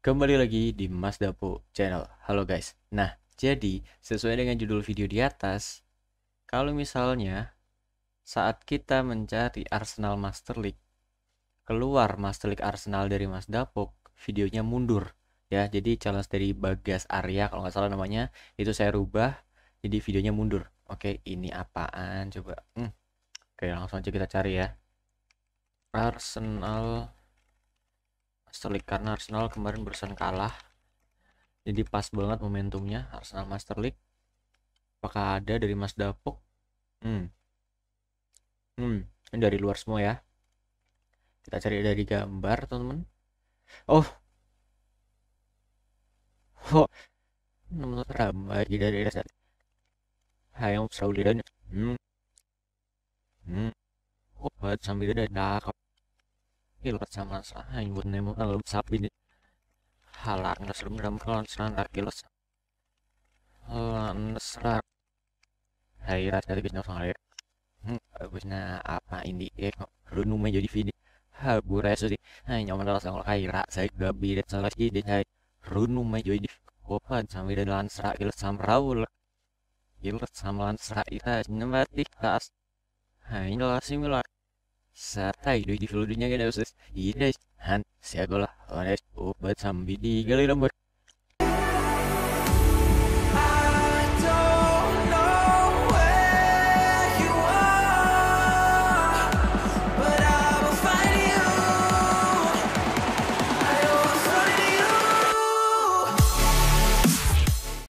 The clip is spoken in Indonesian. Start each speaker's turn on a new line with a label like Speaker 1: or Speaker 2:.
Speaker 1: Kembali lagi di Mas Dapo Channel. Halo guys. Nah, jadi sesuai dengan judul video di atas, kalau misalnya saat kita mencari Arsenal Master League, keluar Master League Arsenal dari Mas Dapo, videonya mundur ya. Jadi challenge dari Bagas Arya kalau nggak salah namanya, itu saya rubah jadi videonya mundur. Oke, ini apaan coba? Hmm. Oke, langsung aja kita cari ya. Arsenal League karena Arsenal kemarin barusan kalah jadi pas banget momentumnya Arsenal Master League apakah ada dari Mas Dapuk? hmm hmm ini dari luar semua ya kita cari dari gambar teman-teman oh oh nomor ramai dari dasar yang selalu lidah hmm hmm obat oh, sambil ada dakap sama ilotsamas ayunemu nggak halar nasrum ram kolonsan arkilos lansrak rasa lebih bisna falir bagusnya apa ini eh runu menjadi video habura sih hai nyaman dalam sanggol kaira saya gabi dan salah ini hai runu jadi kopan sambil dan lansrak sama raul ilot sama lansrak itu nyemati tas hai nyelah similar Satai doi di filodenya gada usus, ides, han, siagola, ones, ubat sambi di gali nomor.